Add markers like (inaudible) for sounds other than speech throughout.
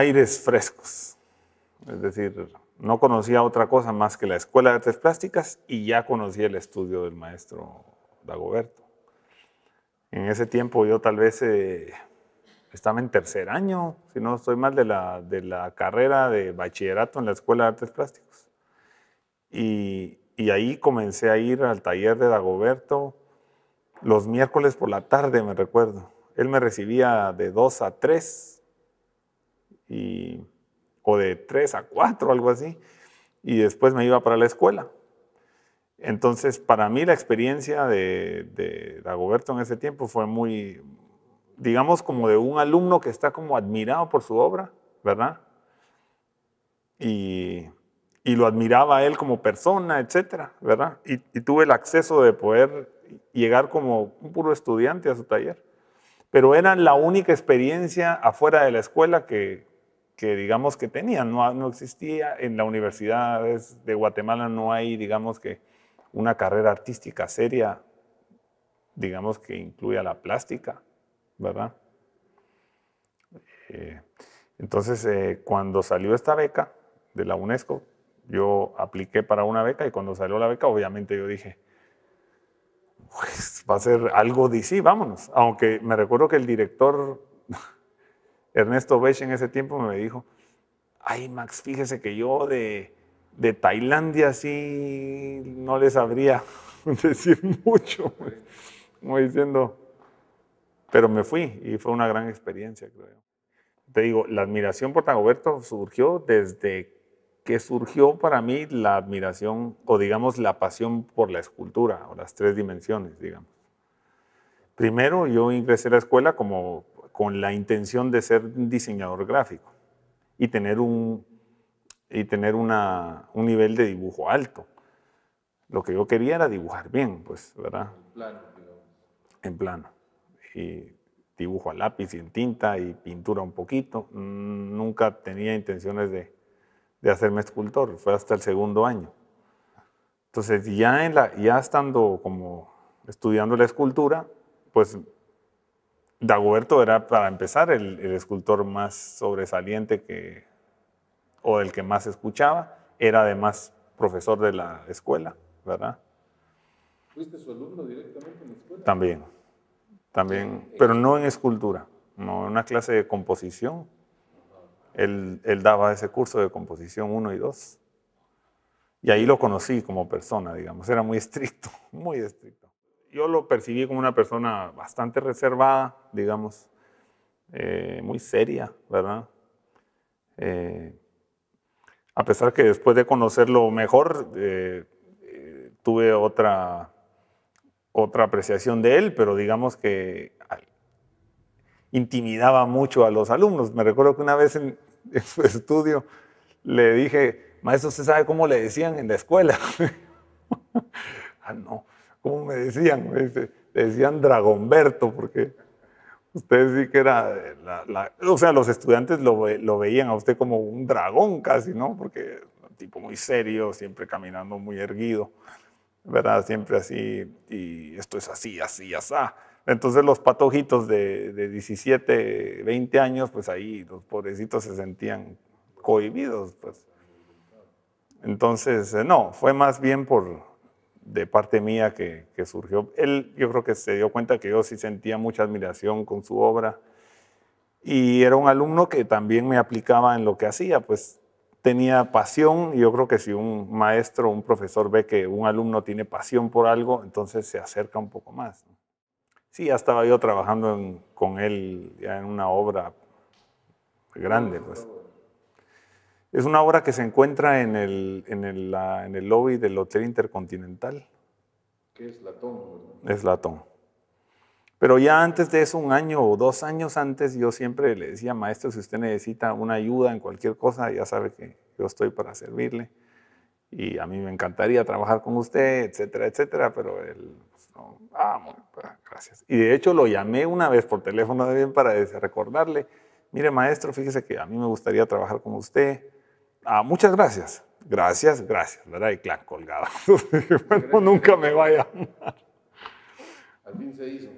aires frescos. Es decir, no conocía otra cosa más que la Escuela de Artes Plásticas y ya conocía el estudio del maestro Dagoberto. En ese tiempo yo tal vez eh, estaba en tercer año, si no estoy mal, de la, de la carrera de bachillerato en la Escuela de Artes Plásticas. Y, ahí comencé a ir al taller de Dagoberto los miércoles por la tarde, me recuerdo. Él me recibía de dos a 3 o de 3 a 4, algo así, y después me iba para la escuela. Entonces, para mí la experiencia de, Dagoberto en ese tiempo fue muy, digamos, como de un alumno que está como admirado por su obra, ¿verdad? Y, y lo admiraba él como persona, etcétera, ¿verdad? Y, y, tuve el acceso de poder llegar como un puro estudiante a su taller. Pero era la única experiencia afuera de la escuela que, que digamos que tenían, no, existía en la universidad de Guatemala, no hay digamos que una carrera artística seria, digamos que incluya la plástica, ¿verdad? Eh, entonces, eh, cuando salió esta beca de la UNESCO, yo apliqué para una beca y cuando salió la beca, obviamente yo dije, pues va a ser algo de sí, vámonos. Aunque me recuerdo que el director Ernesto Beche en ese tiempo me dijo, ay Max, fíjese que yo de, de Tailandia sí no les sabría (laughs) decir mucho, como diciendo, pero me fui y fue una gran experiencia, creo. Te digo, la admiración por Tagoberto surgió desde que surgió para mí la admiración o digamos la pasión por la escultura o las tres dimensiones, digamos. Primero yo ingresé a la escuela como con la intención de ser un diseñador gráfico y tener un, y tener un nivel de dibujo alto. Lo que yo quería era dibujar bien, pues, ¿verdad? En plano. En plano. Y dibujo a lápiz y en tinta y pintura un poquito. Mm, nunca tenía intenciones de, hacerme escultor, fue hasta el segundo año. Entonces, ya, en la, ya estando como estudiando la escultura, pues Dagoberto era, para empezar, el, escultor más sobresaliente que, o el que más escuchaba. Era además profesor de la escuela, ¿verdad? ¿Fuiste su alumno directamente en la escuela? También, también, pero no en escultura, no en una clase de composición. él, daba ese curso de composición 1 y 2. Y ahí lo conocí como persona, digamos. Era muy estricto, (laughs) muy estricto yo lo percibí como una persona bastante reservada, digamos, eh, muy seria, ¿verdad? Eh, a pesar que después de conocerlo mejor, eh, tuve otra, otra apreciación de él, pero digamos que intimidaba mucho a los alumnos. Me recuerdo que una vez en, (laughs) en su estudio le dije, maestro, ¿usted sabe cómo le decían en la escuela? (laughs) ah, no. ¿cómo me decían? Me decían Dragomberto, porque usted sí que era, eh, o sea, los estudiantes lo, veían a usted como un dragón casi, ¿no? Porque un tipo muy serio, siempre caminando muy erguido, ¿verdad? Siempre así, y esto es así, así, así. Entonces los patojitos de, de 17, 20 años, pues ahí los pobrecitos se sentían cohibidos, pues. Entonces, eh, no, fue más bien por, de parte mía que, que, surgió. Él yo creo que se dio cuenta que yo sí sentía mucha admiración con su obra y era un alumno que también me aplicaba en lo que hacía, pues tenía pasión y yo creo que si un maestro, un profesor ve que un alumno tiene pasión por algo, entonces se acerca un poco más. Sí, ya estaba yo trabajando con él en una obra grande, pues. Es una obra que se encuentra en el, en el, en el lobby del Hotel Intercontinental. ¿Qué es Latón. Es Latón. Pero ya antes de eso, un año o dos años antes, yo siempre le decía, maestro, si usted necesita una ayuda en cualquier cosa, ya sabe que yo estoy para servirle. Y a mí me encantaría trabajar con usted, etcétera, etcétera, pero él, pues, pues, gracias. Y de hecho lo llamé una vez por teléfono también para recordarle, mire maestro, fíjese que a mí me gustaría trabajar con usted, Ah, muchas gracias. Gracias, gracias, ¿verdad? Y clan colgado. (laughs) bueno, nunca me va a llamar. Al fin se hizo.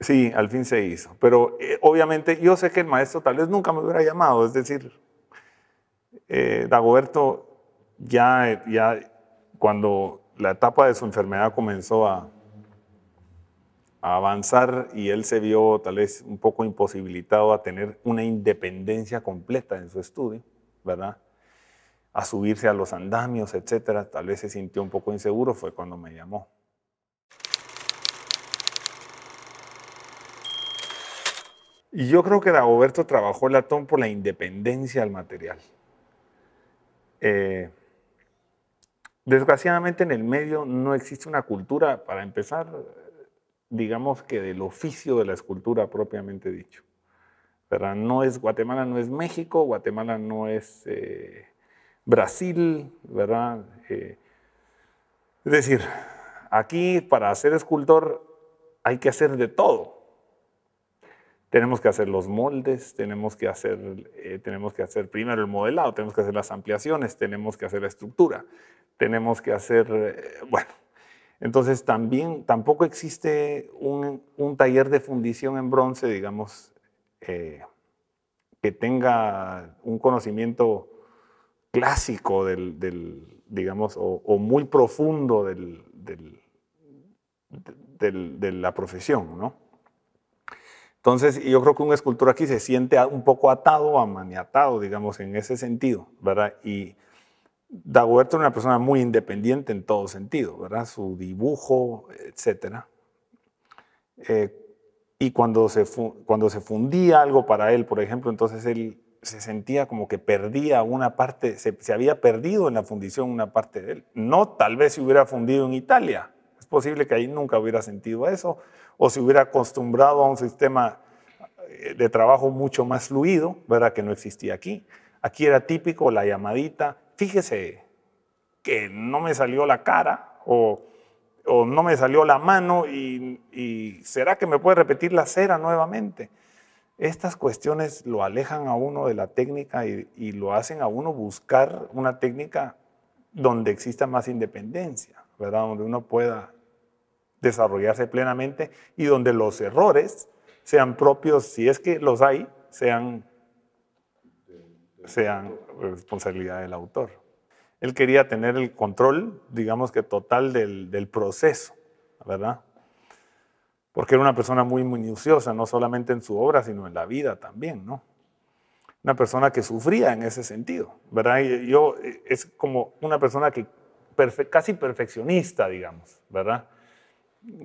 Sí, al fin se hizo. Pero eh, obviamente yo sé que el maestro tal vez nunca me hubiera llamado. Es decir, eh, Dagoberto ya, ya cuando la etapa de su enfermedad comenzó a, a avanzar y él se vio tal vez un poco imposibilitado a tener una independencia completa en su estudio, ¿verdad? A subirse a los andamios, etcétera. Tal vez se sintió un poco inseguro, fue cuando me llamó. Y yo creo que Dagoberto trabajó el latón por la independencia al material. Eh, desgraciadamente en el medio no existe una cultura, para empezar, digamos que del oficio de la escultura propiamente dicho. No es, Guatemala no es México, Guatemala no es eh, Brasil, ¿verdad? Eh, es decir, aquí para ser escultor hay que hacer de todo. Tenemos que hacer los moldes, tenemos que hacer, eh, tenemos que hacer primero el modelado, tenemos que hacer las ampliaciones, tenemos que hacer la estructura, tenemos que hacer, bueno, entonces también tampoco existe un, un, taller de fundición en bronce, digamos, eh, que tenga un conocimiento clásico del, digamos, o, muy profundo del, de la profesión, ¿no? Entonces, yo creo que un escultor aquí se siente un poco atado, amaniatado, digamos, en ese sentido, ¿verdad? Y Dagoberto era una persona muy independiente en todo sentido, ¿verdad? Su dibujo, etcétera. Eh, y cuando se, cuando se fundía algo para él, por ejemplo, entonces él se sentía como que perdía una parte, se, se, había perdido en la fundición una parte de él. No tal vez se hubiera fundido en Italia, es posible que ahí nunca hubiera sentido eso, o se hubiera acostumbrado a un sistema eh, de trabajo mucho más fluido, ¿verdad? Que no existía aquí. Aquí era típico la llamadita, fíjese que no me salió la cara, o o no me salió la mano y, ¿será que me puede repetir la cera nuevamente? Estas cuestiones lo alejan a uno de la técnica y, y lo hacen a uno buscar una técnica donde exista más independencia, ¿verdad? Donde uno pueda desarrollarse plenamente y donde los errores sean propios, si es que los hay, sean, sean responsabilidad del autor. Él quería tener el control, digamos que total, del, proceso, ¿verdad? Porque era una persona muy minuciosa, no solamente en su obra, sino en la vida también, ¿no? Una persona que sufría en ese sentido, ¿verdad? yo eh, es como una persona que casi perfeccionista, digamos, ¿verdad?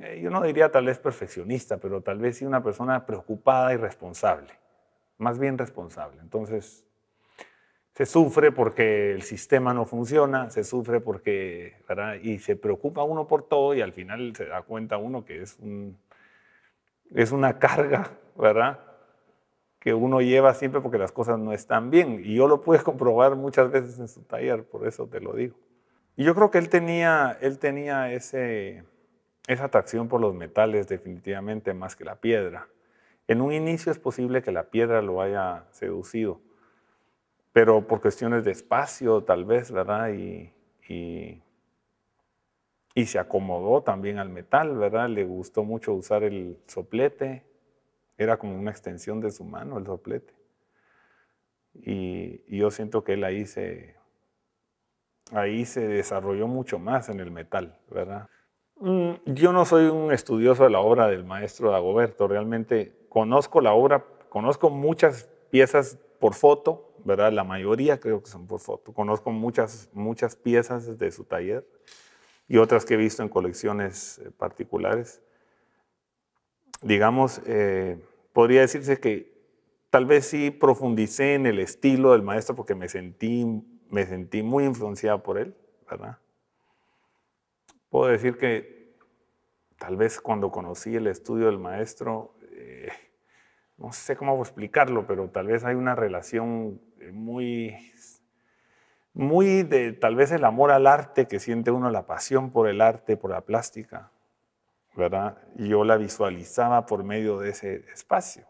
Eh, yo no diría tal vez perfeccionista, pero tal vez sí una persona preocupada y responsable, más bien responsable. Entonces, se sufre porque el sistema no funciona, se sufre porque, ¿verdad? Y se preocupa uno por todo y al final se da cuenta uno que es, un, es una carga, ¿verdad? Que uno lleva siempre porque las cosas no están bien. Y yo lo pude (laughs) comprobar muchas veces en su taller, por eso te lo digo. Y yo creo que él tenía, él tenía ese, esa atracción por los metales definitivamente más que la piedra. En un inicio es posible que la piedra lo haya seducido pero por cuestiones de espacio tal vez, ¿verdad? Y, y, se acomodó también al metal, ¿verdad? Le gustó mucho usar el soplete, era como una extensión de su mano el soplete. Y, yo siento que él ahí se, ahí se desarrolló mucho más en el metal, ¿verdad? Mm, yo no soy un estudioso de la obra del maestro Dagoberto, realmente conozco la obra, conozco muchas piezas por foto, ¿verdad? La mayoría creo que son por foto. Conozco muchas, muchas piezas de su taller y otras que he visto en colecciones eh, particulares. Digamos, eh, podría decirse que tal vez sí profundicé en el estilo del maestro porque me sentí, me sentí muy influenciado por él, ¿verdad? Puedo decir que tal vez cuando conocí el estudio del maestro, eh, no sé cómo explicarlo, pero tal vez hay una relación eh, muy, muy de tal vez el amor al arte que siente uno, la pasión por el arte, por la plástica, ¿verdad? yo la visualizaba por medio de ese espacio,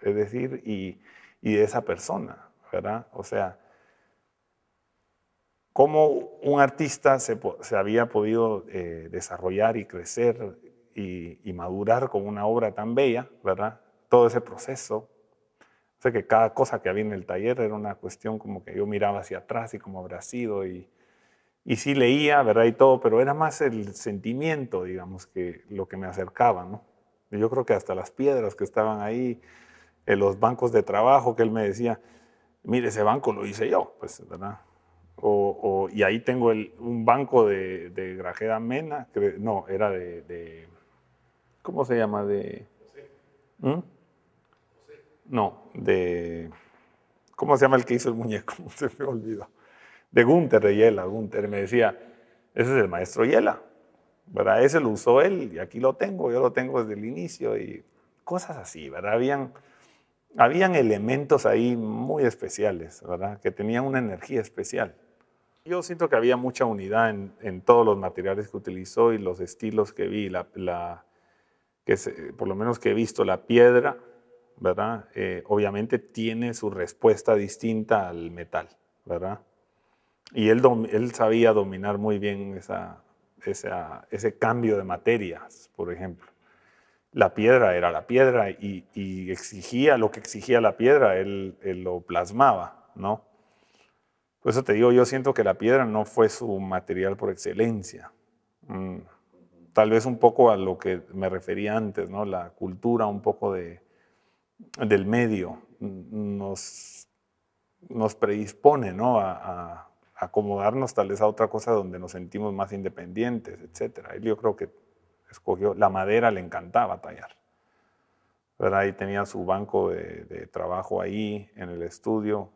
es decir, y, de esa persona, ¿verdad? O sea, cómo un artista se, había podido eh, desarrollar y crecer y, y, madurar con una obra tan bella, ¿verdad? Todo ese proceso Sé que cada cosa que había en el taller era una cuestión como que yo miraba hacia atrás y cómo habrá sido y, y sí leía, ¿verdad? Y todo, pero era más el sentimiento, digamos, que lo que me acercaba, ¿no? Yo creo que hasta las piedras que estaban ahí, en los bancos de trabajo que él me decía, mire, ese banco lo hice yo, pues, ¿verdad? O, o, y ahí tengo el, un banco de, de Grajeda Mena, que, no, era de, ¿cómo se llama? De... ¿Mm? No, de. ¿Cómo se llama el que hizo el muñeco? (laughs) Se me olvidó. De Gunther, de Yela, Gunther. Me decía, ese es el maestro Yela. ¿Verdad? Ese lo usó él y aquí lo tengo, yo lo tengo desde el inicio y cosas así, ¿verdad? Habían, habían elementos ahí muy especiales, ¿verdad? Que tenían una energía especial. Yo siento que había mucha unidad en, todos los materiales que utilizó y los estilos que vi, la, que por lo menos que he visto, la piedra, eh, obviamente tiene su respuesta distinta al metal, ¿verdad? Y él, sabía dominar muy bien ese cambio de materias, por ejemplo. La piedra era la piedra y, exigía lo que exigía la piedra, él, él lo plasmaba, ¿no? Por eso te digo, yo siento que la piedra no fue su material por excelencia. Mm, tal vez un poco a lo que me refería antes, ¿no? La cultura un poco de, del medio nos, predispone a, acomodarnos tal vez a otra cosa donde nos sentimos más independientes, etc. Él yo creo que escogió, la madera le encantaba tallar. ¿verdad? ahí tenía su banco de, trabajo ahí, en el estudio.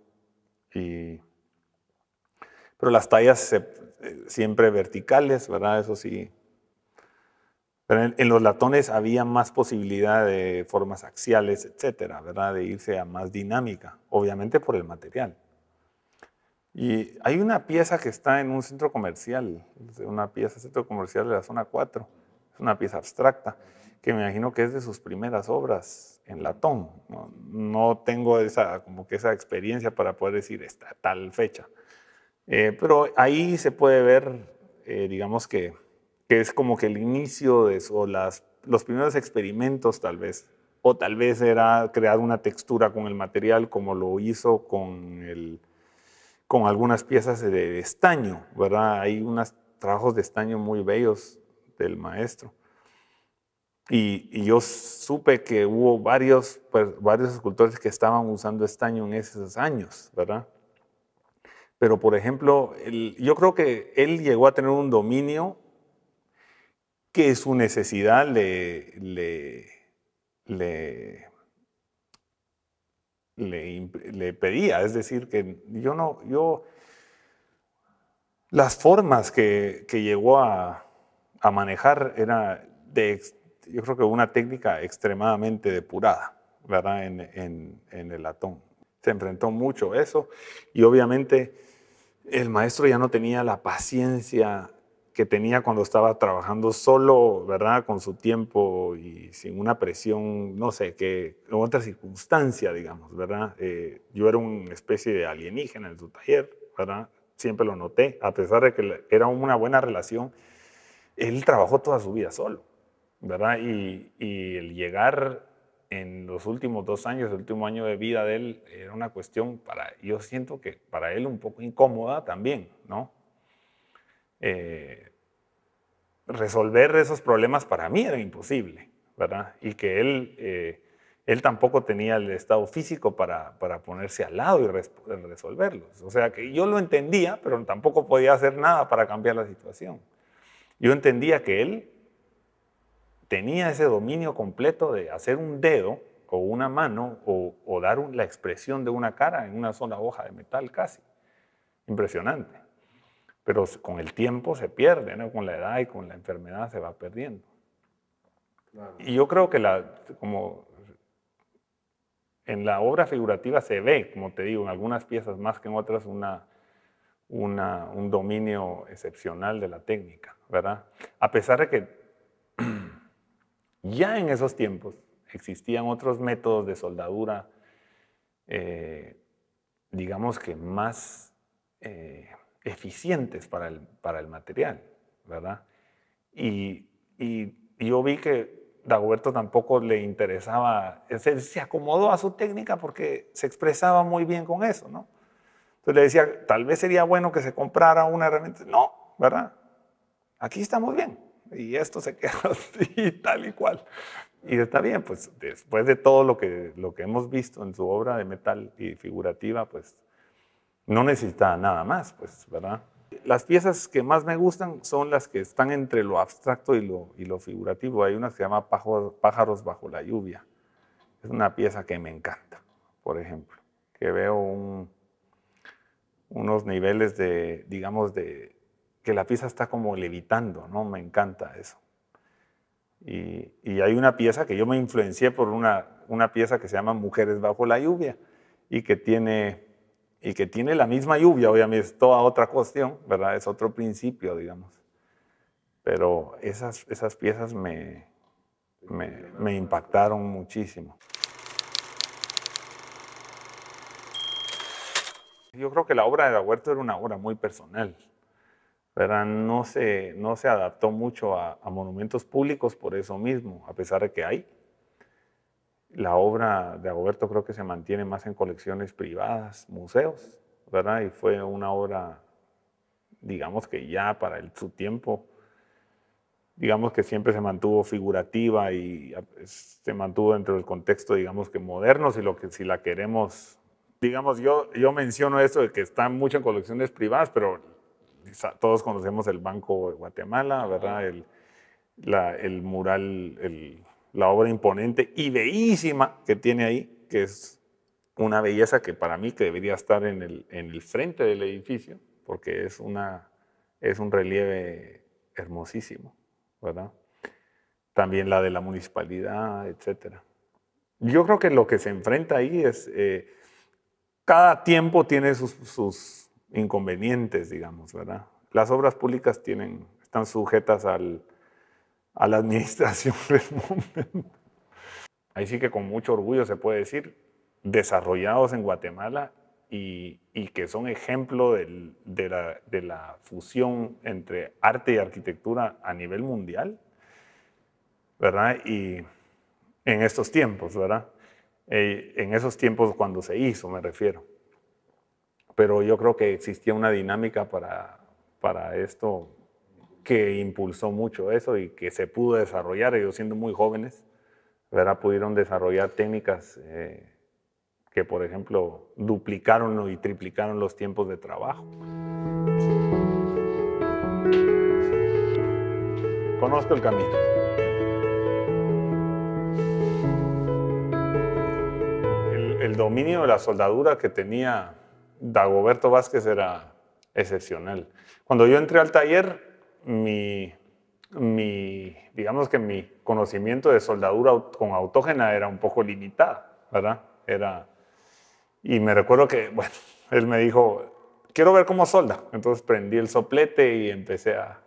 Y, pero las tallas eh, siempre verticales, ¿verdad? Eso sí, pero en, los latones había más posibilidad de formas axiales, etcétera, ¿verdad? De irse a más dinámica, obviamente por el material. Y hay una pieza que está en un centro comercial, una pieza centro comercial de la zona 4, es una pieza abstracta, que me imagino que es de sus primeras obras en latón. No, tengo esa, como que esa experiencia para poder decir esta tal fecha. Eh, pero ahí se puede ver, eh, digamos que, que es como que el inicio de eso, las, los primeros experimentos tal vez, o tal vez era crear una textura con el material como lo hizo con, el, con algunas piezas de estaño, ¿verdad? Hay unos trabajos de estaño muy bellos del maestro. Y, yo supe que hubo varios, pues, varios escultores que estaban usando estaño en esos años, ¿verdad? Pero, por ejemplo, yo creo que él llegó a tener un dominio que su necesidad le, le, pedía. Es decir, que yo no, yo, las formas que, llegó a, manejar era de, yo creo que una técnica extremadamente depurada, ¿verdad? En, en el latón. Se enfrentó mucho a eso y obviamente el maestro ya no tenía la paciencia que tenía cuando estaba trabajando solo, ¿verdad? Con su tiempo y sin una presión, no sé, que en otra circunstancia, digamos, ¿verdad? Eh, yo era una especie de alienígena en su taller, ¿verdad? Siempre lo noté, a pesar de que era una buena relación, él trabajó toda su vida solo, ¿verdad? Y, y el llegar en los últimos dos años, el último año de vida de él, era una cuestión para, yo siento que para él un poco incómoda también, ¿no? Eh, resolver esos problemas para mí era imposible, ¿verdad? Y que él, eh, él tampoco tenía el estado físico para, para ponerse al lado y resolverlos. O sea, que yo lo entendía, pero tampoco podía hacer nada para cambiar la situación. Yo entendía que él tenía ese dominio completo de hacer un dedo o una mano o, dar la expresión de una cara en una sola hoja de metal casi. Impresionante pero con el tiempo se pierde, con la edad y con la enfermedad se va perdiendo. Y yo creo que la, como en la obra figurativa se ve, como te digo, en algunas piezas más que en otras, una, un dominio excepcional de la técnica, ¿verdad? A pesar de que (clears throat) ya en esos tiempos existían otros métodos de soldadura, eh, digamos que más eh, eficientes para el, para el material, ¿verdad? Y, yo vi que Dagoberto tampoco le interesaba, se, se acomodó a su técnica porque se expresaba muy bien con eso, ¿no? Entonces le decía, tal vez sería bueno que se comprara una herramienta. No, ¿verdad? Aquí estamos bien. Y esto se queda (laughs) así, tal y cual. Y está bien, pues después de todo lo que, lo que hemos visto en su obra de metal y figurativa, pues no necesita nada más, pues, ¿verdad? Las piezas que más me gustan son las que están entre lo abstracto y lo, y lo figurativo. Hay una que se llama Pájaros bajo la lluvia. Es una pieza que me encanta, por ejemplo, que veo unos niveles de, digamos, de que la pieza está como levitando, ¿no? Me encanta eso. Y, hay una pieza que yo me influencié por una, una pieza que se llama Mujeres bajo la lluvia y que tiene y que tiene la misma lluvia, obviamente es toda otra cuestión, ¿verdad? Es otro principio, digamos. Pero esas, esas piezas me, me, impactaron muchísimo. Yo creo que la obra de la era una obra muy personal, ¿verdad? No se, no se adaptó mucho a, a monumentos públicos por eso mismo, a pesar de que hay, la obra de Agoberto creo que se mantiene más en colecciones privadas, museos, ¿verdad? Y fue una obra, digamos que ya para el, su tiempo, digamos que siempre se mantuvo figurativa y se mantuvo dentro del contexto, digamos que moderno, si, lo que, si la queremos. Digamos, yo, yo menciono esto de que está mucho en colecciones privadas, pero todos conocemos el Banco de Guatemala, ¿verdad? El, el mural, el la obra imponente y bellísima que tiene ahí, que es una belleza que para mí que debería estar en el, en el frente del edificio, porque es, una, es un relieve hermosísimo, ¿verdad? También la de la municipalidad, etc. Yo creo que lo que se enfrenta ahí es, eh, cada tiempo tiene sus, sus inconvenientes, digamos, ¿verdad? Las obras públicas tienen, están sujetas al, a la administración (laughs) del momento. Ahí sí que con mucho orgullo se puede decir, desarrollados en Guatemala y, y que son ejemplo de, la, fusión entre arte y arquitectura a nivel mundial, ¿verdad? Y en estos tiempos, ¿verdad? Eh, en esos tiempos cuando se hizo, me refiero. Pero yo creo que existía una dinámica para, para esto que impulsó mucho eso y que se pudo desarrollar. Ellos siendo muy jóvenes, ¿verdad? pudieron desarrollar técnicas eh, que, por ejemplo, duplicaron y triplicaron los tiempos de trabajo. Conozco el camino. el dominio de la soldadura que tenía Dagoberto Vázquez era excepcional. Cuando yo entré al taller, mi, mi, digamos que mi conocimiento de soldadura con autógena era un poco limitada, ¿verdad? Era, y me recuerdo que, bueno, (laughs) él me dijo, quiero ver cómo solda. Entonces prendí el soplete y empecé a,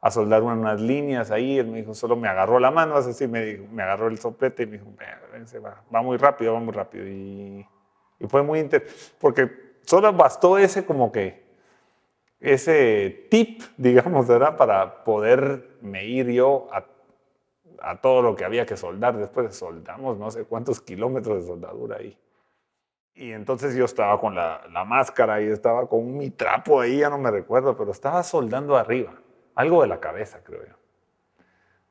a soldar unas líneas ahí. Él me dijo, solo me agarró la mano, así me, me agarró el soplete y me dijo, va, muy rápido, va muy rápido. Y, y fue muy interesante, porque solo bastó ese como que ese tip, digamos, ¿verdad? Para poderme ir yo a, todo lo que había que soldar. Después soldamos no sé cuántos kilómetros de soldadura ahí. Y entonces yo estaba con la, la, máscara y estaba con mi trapo ahí, ya no me recuerdo, pero estaba soldando arriba, algo de la cabeza, creo yo.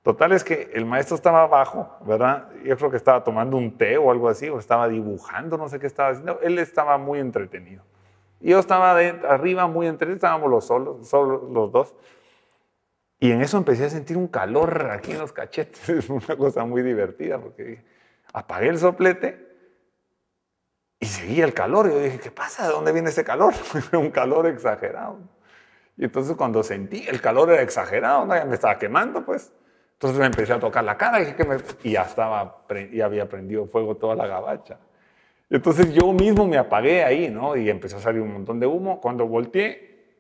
Total es que el maestro estaba abajo, ¿verdad? Yo creo que estaba tomando un té o algo así, o estaba dibujando, no sé qué estaba haciendo. Él estaba muy entretenido. Yo estaba arriba muy entre, estábamos los solos, los dos. Y en eso empecé a sentir un calor aquí en los cachetes. (laughs) Es una cosa muy divertida porque apagué el soplete y seguía el calor. Yo dije, ¿qué pasa? ¿De dónde viene ese calor? Fue (laughs) un calor exagerado. Y entonces cuando sentí, el calor era exagerado, me estaba quemando, pues. Entonces me empecé a tocar la cara y, ya había prendido fuego toda la gabacha. Entonces yo mismo me apagué ahí, ¿no? Y empezó a salir un montón de humo. Cuando volteé,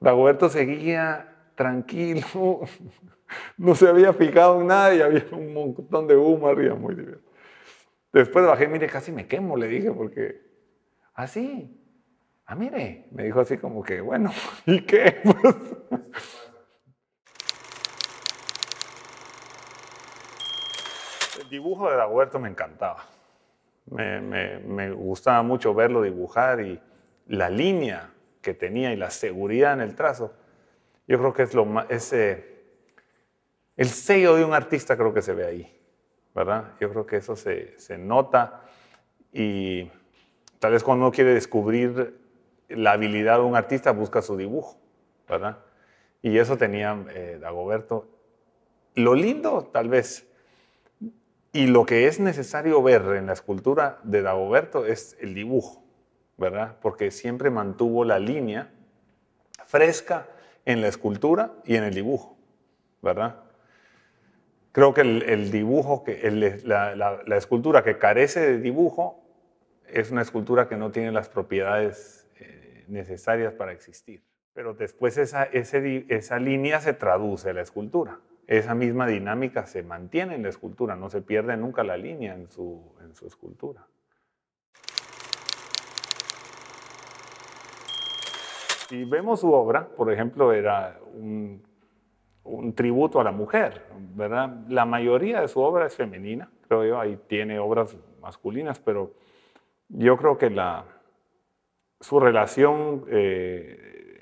Dagoberto seguía tranquilo, (laughs) no se había fijado en nada y había un montón de humo arriba, muy divertido. Después bajé, mire, casi me quemo, le dije, porque, ah, sí, ah, mire, me dijo así como que, bueno, (laughs) ¿y qué? Pues, (laughs) el dibujo de Dagoberto me encantaba. Me, gustaba mucho verlo dibujar y la línea que tenía y la seguridad en el trazo. Yo creo que es lo más, ese, el sello de un artista creo que se ve ahí, ¿verdad? Yo creo que eso se, nota y tal vez cuando uno quiere descubrir la habilidad de un artista busca su dibujo, ¿verdad? Y eso tenía eh, Dagoberto. Lo lindo, tal vez, y lo que es necesario ver en la escultura de Dagoberto es el dibujo, ¿verdad? Porque siempre mantuvo la línea fresca en la escultura y en el dibujo, ¿verdad? Creo que el, dibujo, que la, escultura que carece de dibujo es una escultura que no tiene las propiedades eh, necesarias para existir. Pero después esa, línea se traduce a la escultura esa misma dinámica se mantiene en la escultura, no se pierde nunca la línea en su, escultura. Si vemos su obra, por ejemplo, era un, tributo a la mujer, ¿verdad? La mayoría de su obra es femenina, creo yo, ahí tiene obras masculinas, pero yo creo que la, su relación eh,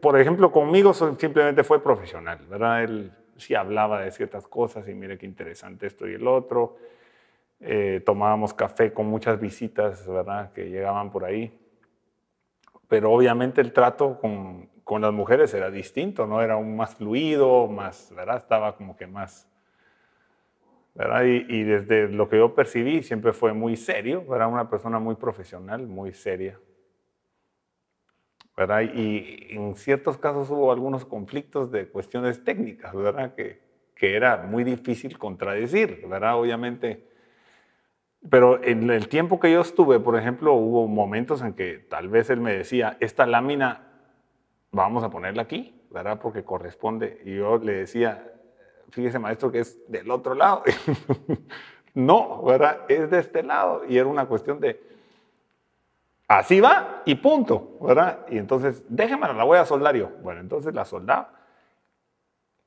por ejemplo, conmigo simplemente fue profesional, ¿verdad? Él sí hablaba de ciertas cosas y mire qué interesante esto y el otro. Eh, tomábamos café con muchas visitas, ¿verdad? Que llegaban por ahí. Pero obviamente el trato con, con las mujeres era distinto, ¿no? Era un más fluido, más, ¿verdad? Estaba como que más, ¿verdad? Y, y desde lo que yo percibí siempre fue muy serio, era Una persona muy profesional, muy seria. Y en ciertos casos hubo algunos conflictos de cuestiones técnicas, ¿verdad? Que, era muy difícil contradecir, ¿verdad? Obviamente. Pero en el tiempo que yo estuve, por ejemplo, hubo momentos en que tal vez él me decía, esta lámina vamos a ponerla aquí, Porque corresponde. Y yo le decía, fíjese maestro que es del otro lado. (laughs) no, ¿verdad? Es de este lado. Y era una cuestión de, así va y punto, ¿verdad? Y entonces, déjeme la voy a soldar yo. Bueno, entonces la soldaba.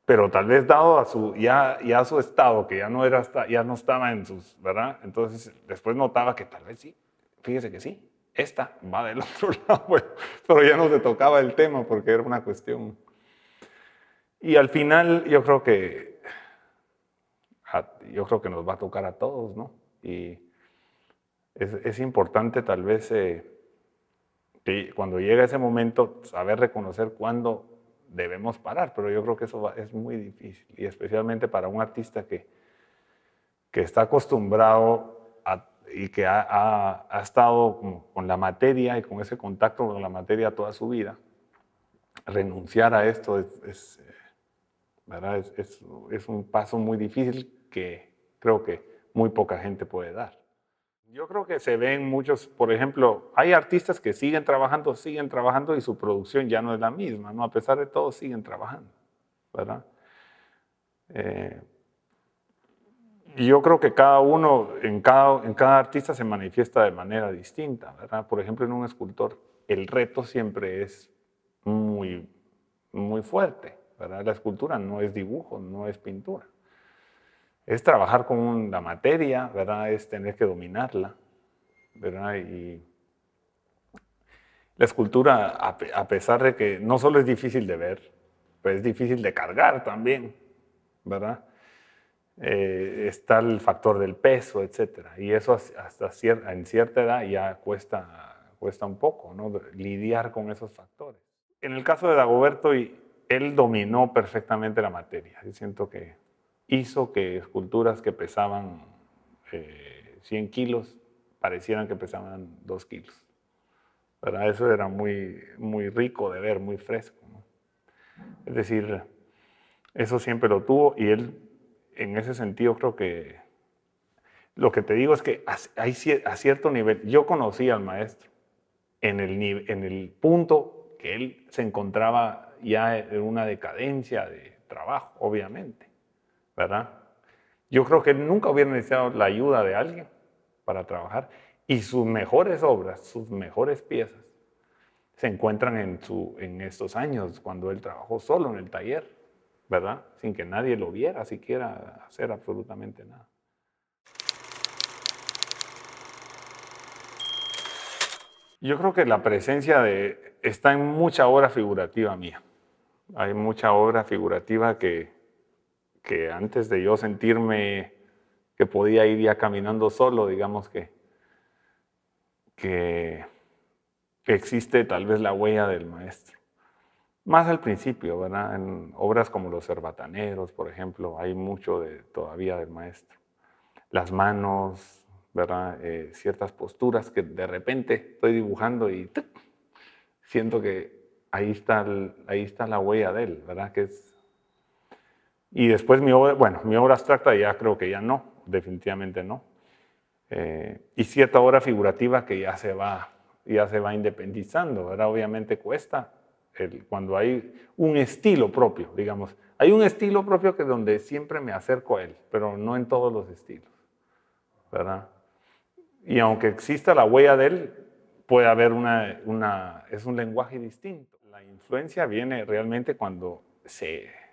Pero tal vez dado a su, ya, su estado, que ya no, era ya no estaba en sus, ¿verdad? Entonces después notaba que tal vez sí, fíjese que sí, esta va del (laughs) otro lado, pero ya no se tocaba el tema porque era una cuestión. Y al final yo creo que, yo creo que nos va a tocar a todos, ¿no? Y es, importante tal vez... Eh, cuando llega ese momento, saber reconocer cuándo debemos parar, pero yo creo que eso es muy difícil, y especialmente para un artista que, que está acostumbrado y que ha, ha, estado con, la materia y con ese contacto con la materia toda su vida, renunciar a esto es, ¿verdad? es, es un paso muy difícil que creo que muy poca gente puede dar. Yo creo que se ven muchos, por ejemplo, hay artistas que siguen trabajando, siguen trabajando y su producción ya no es la misma, ¿no? A pesar de todo, siguen trabajando, ¿verdad? Eh, yo creo que cada uno, en cada, en cada artista se manifiesta de manera distinta, ¿verdad? Por ejemplo, en un escultor, el reto siempre es muy, muy fuerte, ¿verdad? La escultura no es dibujo, no es pintura es trabajar con la materia, ¿verdad? Es tener que dominarla, ¿verdad? Y la escultura, a pesar de que no solo es difícil de ver, pero pues es difícil de cargar también, ¿verdad? Eh, está el factor del peso, etcétera. Y eso hasta cierta, en cierta edad ya cuesta, cuesta un poco, ¿no? Lidiar con esos factores. En el caso de Dagoberto, él dominó perfectamente la materia. siento que hizo que esculturas que pesaban 100 eh, kilos parecieran que pesaban 2 kilos. Eso era muy, muy rico de ver, muy fresco. Es decir, eso siempre lo tuvo y él, en ese sentido, creo que lo que te digo es que hay a cierto nivel, yo conocí al maestro en el punto que él se encontraba ya en una decadencia de trabajo, obviamente ¿verdad? Yo creo que nunca hubiera necesitado la ayuda de alguien para trabajar y sus mejores obras, sus mejores piezas, se encuentran en, su, en estos años, cuando él trabajó solo en el taller, ¿verdad? Sin que nadie lo viera, siquiera hacer absolutamente nada. Yo creo que la presencia de, está en mucha obra figurativa mía. Hay mucha obra figurativa que, que antes de yo sentirme que podía ir ya caminando solo, digamos que, que, existe tal vez la huella del maestro. Más al principio, ¿verdad? En obras como Los Cerbataneros, por ejemplo, hay mucho de, todavía del maestro. Las manos, ¿verdad? Eh, ciertas posturas que de repente estoy dibujando y siento que ahí está, ahí está la huella de él, ¿verdad? Que es y después mi obra, bueno, mi obra abstracta ya creo que ya no, definitivamente no. Eh, y cierta obra figurativa que ya se va, ya se va independizando, ¿verdad? Obviamente cuesta el, cuando hay un estilo propio, digamos. Hay un estilo propio que donde siempre me acerco a él, pero no en todos los estilos, ¿verdad? Y aunque exista la huella de él, puede haber una, una es un lenguaje distinto. La influencia viene realmente cuando se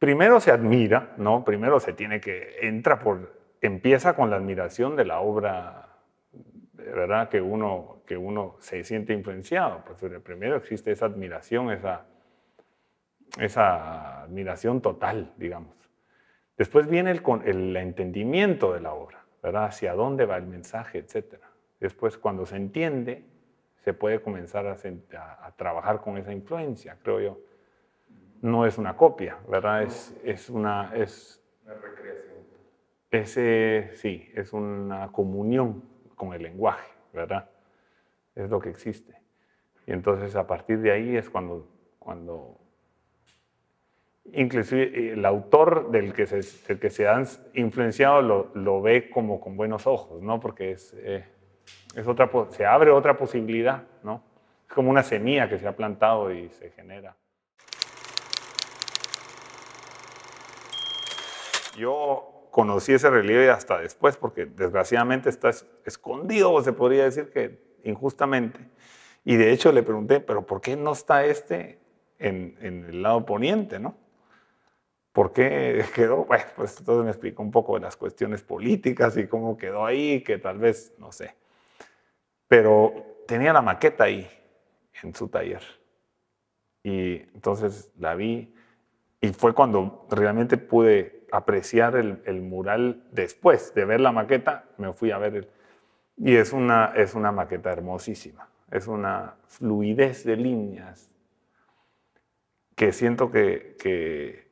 primero se admira, ¿no? Primero se tiene que, entra por, empieza con la admiración de la obra, ¿verdad? Que uno, que uno se siente influenciado. Pues primero existe esa admiración, esa, esa admiración total, digamos. Después viene el, el entendimiento de la obra, ¿verdad? Hacia dónde va el mensaje, etc. Después, cuando se entiende, se puede comenzar a trabajar con esa influencia, creo yo no es una copia, ¿verdad? Es, es una... Es, una recreación. Ese, sí, es una comunión con el lenguaje, ¿verdad? Es lo que existe. Y entonces a partir de ahí es cuando, cuando inclusive eh, el autor del que se, que se han influenciado lo, ve como con buenos ojos, ¿no? Porque es, eh, es otra, se abre otra posibilidad, ¿no? Es como una semilla que se ha plantado y se genera. Yo conocí ese relieve hasta después, porque desgraciadamente está escondido, se podría decir que injustamente. Y de hecho le pregunté, pero ¿por qué no está este en, el lado poniente, no? ¿Por qué quedó? (laughs) Bueno, pues entonces me explicó un poco de las cuestiones políticas y cómo quedó ahí, que tal vez, no sé. Pero tenía la maqueta ahí, en su taller. Y entonces la vi y fue cuando realmente pude apreciar el, mural después de ver la maqueta, me fui a ver el... Y es una, es una maqueta hermosísima, es una fluidez de líneas que siento que, que,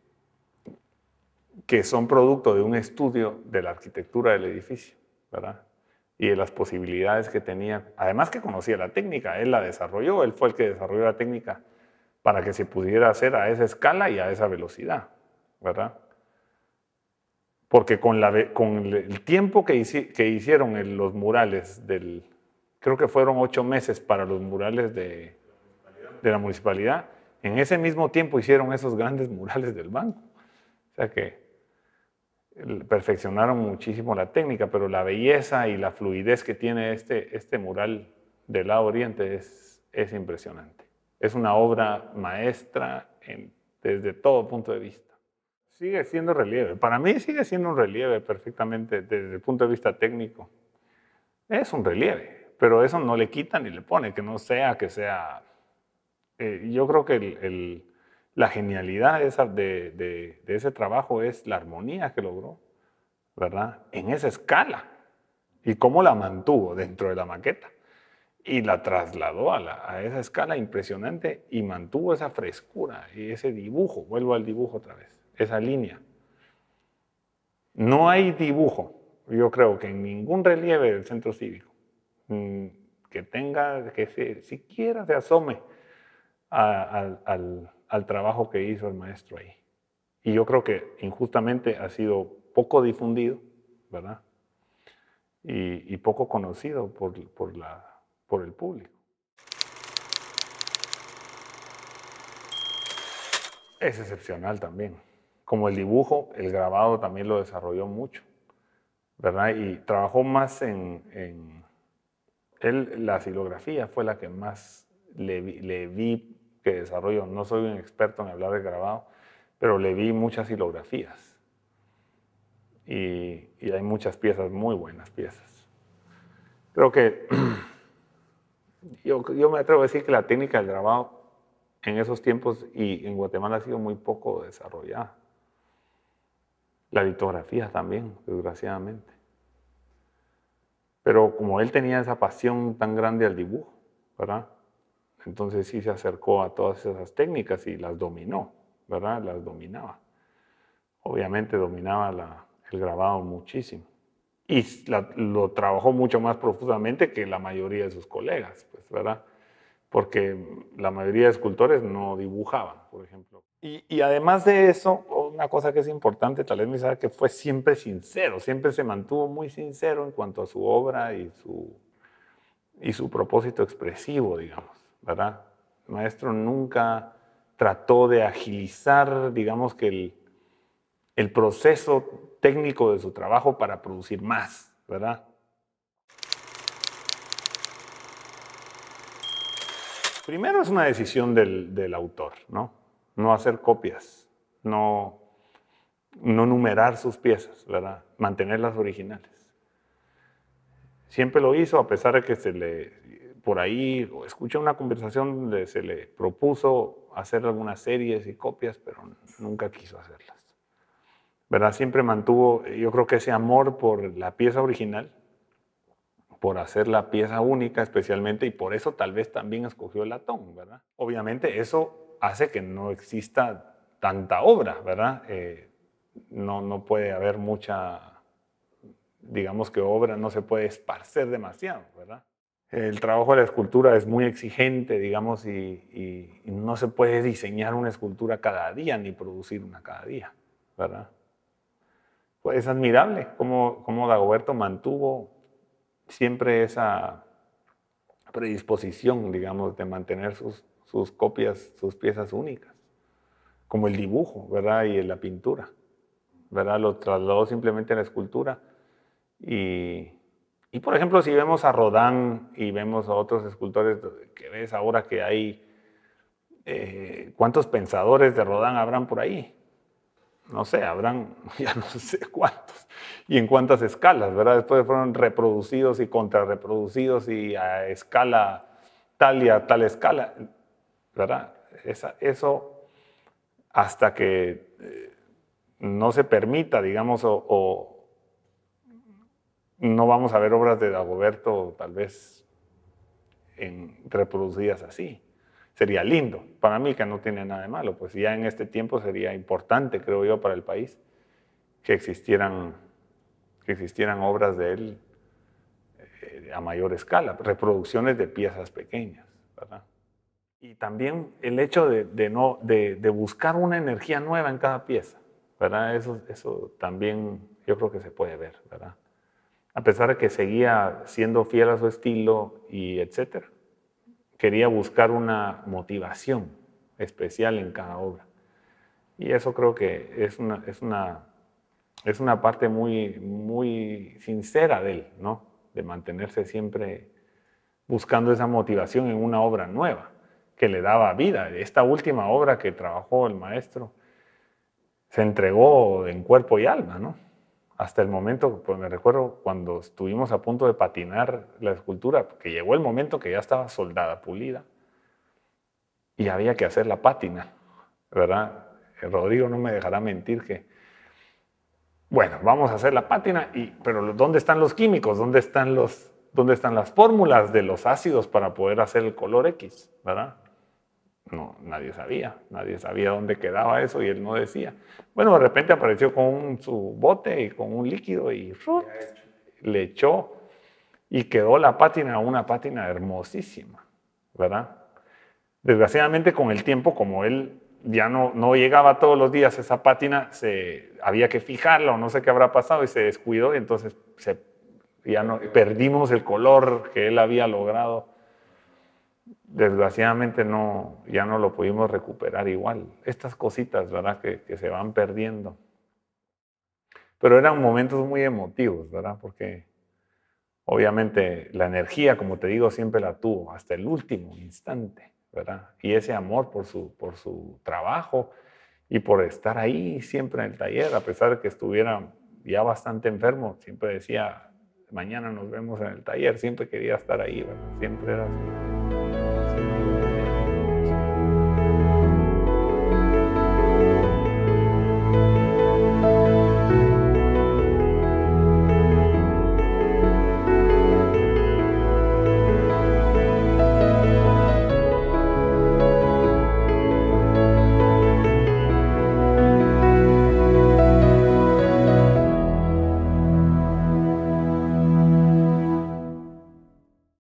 que son producto de un estudio de la arquitectura del edificio, ¿verdad? y de las posibilidades que tenía. Además que conocía la técnica, él la desarrolló, él fue el que desarrolló la técnica para que se pudiera hacer a esa escala y a esa velocidad, ¿verdad? porque con, el tiempo que, hicieron los murales del, creo que fueron ocho meses para los murales de, la municipalidad, en ese mismo tiempo hicieron esos grandes (laughs) murales del banco. O sea que perfeccionaron muchísimo la técnica, pero la belleza y la fluidez que tiene este, este mural del lado oriente es, impresionante. Es una obra maestra desde todo punto de vista. Sigue siendo relieve. Para mí sigue siendo un relieve perfectamente desde el punto de vista técnico. Es un relieve, pero eso no le quita ni le pone, que no sea que sea... Eh, yo creo que la genialidad esa de, ese trabajo es la armonía que logró, ¿verdad? En esa escala y cómo la mantuvo dentro de la maqueta y la trasladó a, a, esa escala impresionante y mantuvo esa frescura y ese dibujo. Vuelvo al dibujo otra vez esa línea. No hay dibujo, yo creo que en ningún relieve del centro cívico mm, que tenga, que siquiera se asome al, trabajo que hizo el maestro ahí. Y yo creo que injustamente ha sido poco difundido, ¿verdad? Y, poco conocido por, por, la, por el público. Es excepcional también como el dibujo, el grabado también lo desarrolló mucho, ¿verdad? Y trabajó más en, él, la silografía fue la que más le, vi que desarrolló. No soy un experto en hablar de grabado, pero le vi muchas silografías. Y, hay muchas piezas, muy buenas piezas. Creo que (clears throat) yo, me atrevo a decir que la técnica del grabado en esos tiempos y en Guatemala ha sido muy poco desarrollada. La litografía también, desgraciadamente. Pero como él tenía esa pasión tan grande al dibujo, ¿verdad? Entonces sí se acercó a todas esas técnicas y las dominó, ¿verdad? Las dominaba. Obviamente dominaba la, el grabado muchísimo. Y lo trabajó mucho más profundamente que la mayoría de sus colegas, pues, ¿verdad? Porque la mayoría de escultores no dibujaban, por ejemplo. y además de eso, una cosa que es importante, tal vez me que fue siempre sincero, siempre se mantuvo muy sincero en cuanto a su obra y su, y su propósito expresivo, digamos, ¿verdad? El maestro nunca trató de agilizar, digamos, que el, el proceso técnico de su trabajo para producir más, ¿verdad? Primero es una decisión del, del autor, ¿no? No hacer copias no, numerar sus piezas, ¿verdad? Mantenerlas originales. Siempre lo hizo, a pesar de que se le, por ahí, escuché una conversación donde se le propuso hacer algunas series y copias, pero nunca quiso hacerlas. ¿Verdad? Siempre mantuvo, yo creo que ese amor por la pieza original, por hacer la pieza única especialmente, y por eso tal vez también escogió el latón, ¿verdad? Obviamente eso hace que no exista tanta obra, ¿verdad? Eh, no, no puede haber mucha, digamos que obra, no se puede esparcer demasiado, ¿verdad? El trabajo de la escultura es muy exigente, digamos, y, no se puede diseñar una escultura cada día ni producir una cada día, ¿verdad? Pues es admirable cómo, Dagoberto mantuvo siempre esa predisposición, digamos, de mantener sus copias, sus piezas únicas como el dibujo, ¿verdad? Y la pintura, ¿verdad? Lo trasladó simplemente a la escultura. Y, por ejemplo, si vemos a Rodán y vemos a otros escultores que ves ahora que hay, eh, ¿cuántos pensadores de Rodán habrán por ahí? No sé, habrán (laughs) ya no sé cuántos y en cuántas escalas, ¿verdad? Después fueron reproducidos y contrarreproducidos y a escala tal y a tal escala, ¿verdad? Esa, eso hasta que eh, no se permita, digamos, o, no vamos a ver obras de Dagoberto tal vez reproducidas así. Sería lindo, para mí que no tiene nada de malo, pues ya en este tiempo sería importante, creo yo, para el país que existieran, que existieran obras de él eh, a mayor escala, reproducciones de piezas pequeñas. ¿verdad? Y también el hecho de, no, de, de, buscar una energía nueva en cada pieza, ¿verdad? Eso, eso también yo creo que se puede ver, ¿verdad? A pesar de que seguía siendo fiel a su estilo y etcétera, quería buscar una motivación especial en cada obra. Y eso creo que es una, es una, es una parte muy, muy sincera de él, ¿no? De mantenerse siempre buscando esa motivación en una obra nueva que le daba vida. Esta última obra que trabajó el maestro se entregó en cuerpo y alma, ¿no? Hasta el momento, pues me recuerdo cuando estuvimos a punto de patinar la escultura, que llegó el momento que ya estaba soldada, pulida, y había que hacer la pátina, ¿verdad? Rodrigo no me dejará mentir que, bueno, vamos a hacer la pátina, y, pero ¿dónde están los químicos? ¿Dónde están, los, ¿Dónde están las fórmulas de los ácidos para poder hacer el color X? ¿verdad? No, nadie sabía, nadie sabía dónde quedaba eso y él no decía. Bueno, de repente apareció con su bote y con un líquido y le echó y quedó la pátina, una pátina hermosísima, ¿verdad? Desgraciadamente con el tiempo, como él ya no, no llegaba todos los días, esa pátina se, había que fijarla o no sé qué habrá pasado y se descuidó y entonces se, ya no, perdimos el color que él había logrado desgraciadamente no, ya no lo pudimos recuperar igual. Estas cositas, ¿verdad? Que, se van perdiendo. Pero eran momentos muy emotivos, ¿verdad? Porque obviamente la energía, como te digo, siempre la tuvo hasta el último instante, ¿verdad? Y ese amor por su, por su trabajo y por estar ahí siempre en el taller, a pesar de que estuviera ya bastante enfermo, siempre decía, mañana nos vemos en el taller, siempre quería estar ahí, Siempre era